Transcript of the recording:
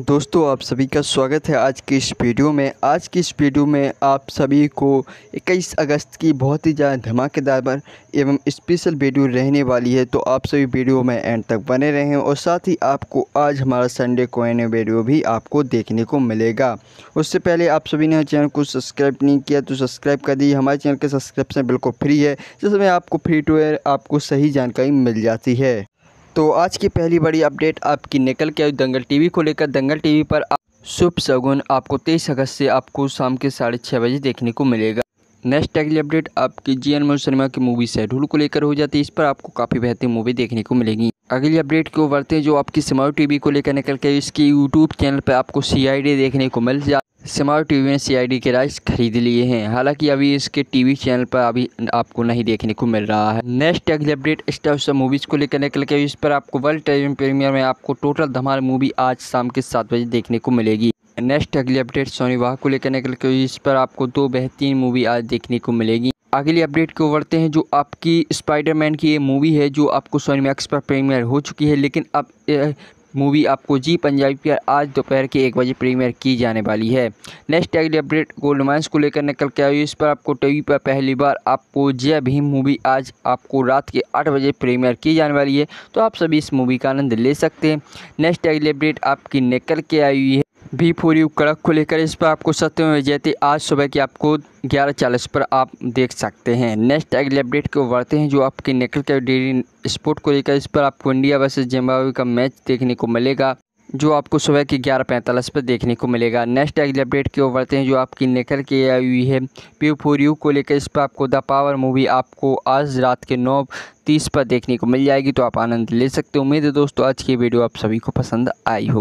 दोस्तों आप सभी का स्वागत है आज की इस वीडियो में आज की इस वीडियो में आप सभी को 21 अगस्त की बहुत ही ज़्यादा धमाकेदार एवं स्पेशल वीडियो रहने वाली है तो आप सभी वीडियो में एंड तक बने रहें और साथ ही आपको आज हमारा संडे एन वीडियो भी आपको देखने को मिलेगा उससे पहले आप सभी ने चैनल को सब्सक्राइब नहीं किया तो सब्सक्राइब कर दी हमारे चैनल के सब्सक्रिप्शन बिल्कुल फ्री है जिसमें आपको फ्री टू एयर आपको सही जानकारी मिल जाती है तो आज की पहली बड़ी अपडेट आपकी निकल के दंगल टीवी को लेकर दंगल टीवी पर शुभ सगुन आपको तेईस अगस्त से आपको शाम के साढ़े छः बजे देखने को मिलेगा नेक्स्ट अगली अपडेट आपकी जी एन शर्मा की मूवी शेड्यूल को लेकर हो जाती है इस पर आपको काफ़ी बेहतर मूवी देखने को मिलेगी अगली अपडेट की ओर बढ़ते हैं जो आपकी स्मार्ट टीवी को लेकर निकल के इसके यूट्यूब चैनल पर आपको सी देखने को मिल जा स्मार्ट टीवी आई सीआईडी के राइट्स खरीद लिए हैं हालांकि अभी इसके टीवी चैनल पर अभी आपको नहीं देखने को मिल रहा है नेक्स्ट अगले अपडेट स्टार मूवीज़ को लेकर निकल के इस पर आपको वर्ल्ड टेलीविजन प्रीमियर में आपको टोटल धमाल मूवी आज शाम के सात बजे देखने को मिलेगी नेक्स्ट अगली अपडेट सोनी वाह को लेकर निकल के इस पर आपको दो बेहतरीन मूवी आज देखने को मिलेगी अगली अपडेट को बढ़ते हैं जो आपकी स्पाइडरमैन की ये मूवी है जो आपको सोनी मैक्स पर प्रीमियर हो चुकी है लेकिन अब मूवी आपको जी पंजाबी पर आज दोपहर के एक बजे प्रीमियर की जाने वाली है नेक्स्ट टैगली अपडेट गोल्ड माइंस को लेकर निकल के आई इस पर आपको टीवी पर पहली बार आपको जय भीम मूवी आज आपको रात के आठ बजे प्रीमियर की जाने वाली है तो आप सभी इस मूवी का आनंद ले सकते हैं नेक्स्ट टैगली अपडेट आपकी निकल के आई हुई है भी फोरी कड़क को लेकर इस पर आपको सत्यम विजयती आज सुबह की आपको ग्यारह चालीस पर आप देख सकते हैं नेक्स्ट अगले अपडेट को बढ़ते हैं जो आपके निकल के डेली स्पोर्ट को लेकर इस पर आपको इंडिया वर्सेज जिम्बावे का मैच देखने को मिलेगा जो आपको सुबह की ग्यारह पैंतालीस पर देखने को मिलेगा नेक्स्ट अगले अपडेट की ओर बढ़ते हैं जो आपकी निकल के आई हुई है पी फोर यू को लेकर इस पर आपको द पावर मूवी आपको आज रात के नौ तीस पर देखने को मिल जाएगी तो आप आनंद ले सकते हो उम्मीद है दोस्तों आज की वीडियो आप सभी को पसंद आई हो